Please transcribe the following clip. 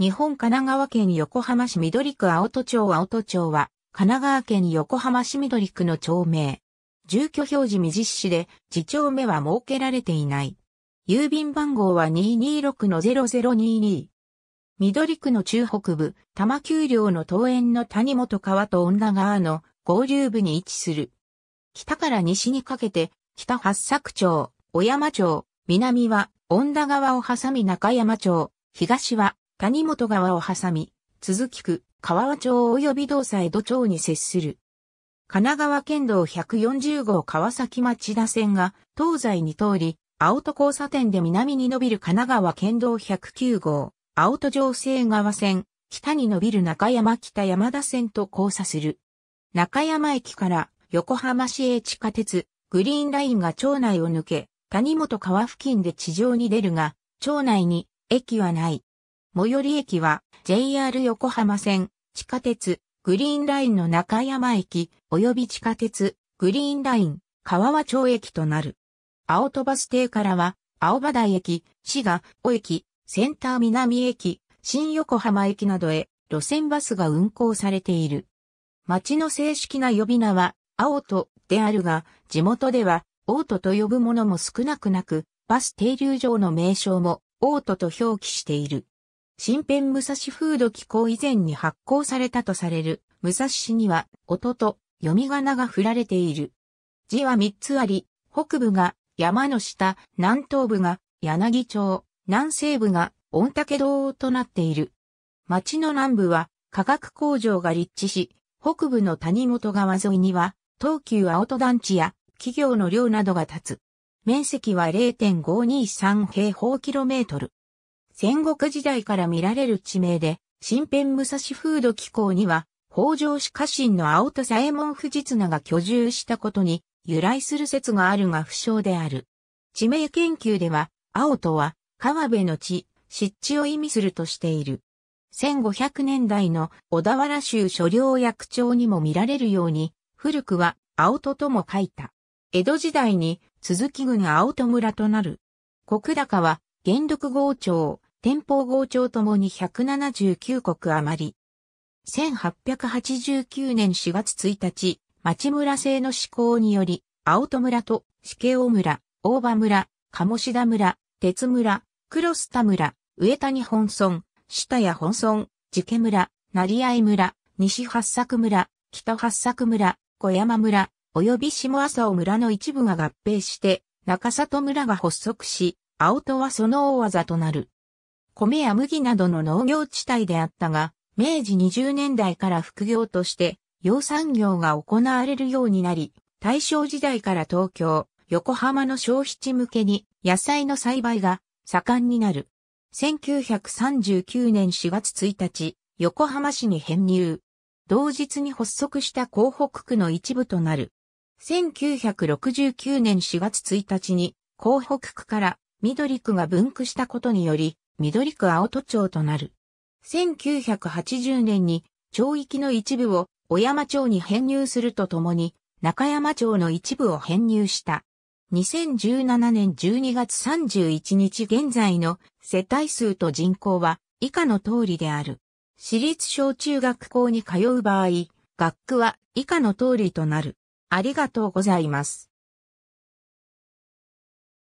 日本神奈川県横浜市緑区青戸町青戸町は、神奈川県横浜市緑区の町名。住居表示未実施で、自町目は設けられていない。郵便番号は226-0022。緑区の中北部、多摩丘陵の東園の谷本川と女川の合流部に位置する。北から西にかけて、北八作町、小山町、南は、女川を挟み中山町、東は谷本川を挟み、続き区、川和町及び道西戸町に接する。神奈川県道140号川崎町田線が東西に通り、青戸交差点で南に伸びる神奈川県道109号、青戸城西川線、北に伸びる中山北山田線と交差する。中山駅から横浜市営地下鉄、グリーンラインが町内を抜け、谷本川付近で地上に出るが、町内に駅はない。最寄り駅は JR 横浜線、地下鉄、グリーンラインの中山駅、及び地下鉄、グリーンライン、川和町駅となる。青戸バス停からは、青葉台駅、滋賀、尾駅、センター南駅、新横浜駅などへ路線バスが運行されている。町の正式な呼び名は、青戸であるが、地元では、オートと呼ぶものも少なくなく、バス停留場の名称も、オートと表記している。新編武蔵風土機構以前に発行されたとされる武蔵市には音と読み仮名が振られている。字は3つあり、北部が山の下、南東部が柳町、南西部が御嶽堂となっている。町の南部は化学工場が立地し、北部の谷本川沿いには東急青戸団地や企業の寮などが立つ。面積は0.523平方キロメートル。戦国時代から見られる地名で、新編武蔵風土機構には、北条氏家臣の青戸左衛門藤綱が居住したことに由来する説があるが不詳である。地名研究では、青戸は川辺の地、湿地を意味するとしている。1500年代の小田原州所領役長にも見られるように、古くは青戸とも書いた。江戸時代に鈴木郡青戸村となる。国高は元禄豪町、天保豪調ともに179国余り。1889年4月1日、町村制の施行により、青戸村と四季尾村、大場村、鴨志田村、鉄村、黒須田村、上谷本村、下谷本村、寺家村、成合村、西八作村、北八作村、小山村、及び下浅尾村の一部が合併して、中里村が発足し、青戸はその大技となる。米や麦などの農業地帯であったが、明治20年代から副業として、養産業が行われるようになり、大正時代から東京、横浜の消費地向けに野菜の栽培が盛んになる。1939年4月1日、横浜市に編入。同日に発足した港北区の一部となる。1969年4月1日に、港北区から緑区が分布したことにより、緑区青戸町となる。1980年に町域の一部を小山町に編入するとともに、中山町の一部を編入した。2017年12月31日現在の世帯数と人口は以下の通りである。私立小中学校に通う場合、学区は以下の通りとなる。ありがとうございます。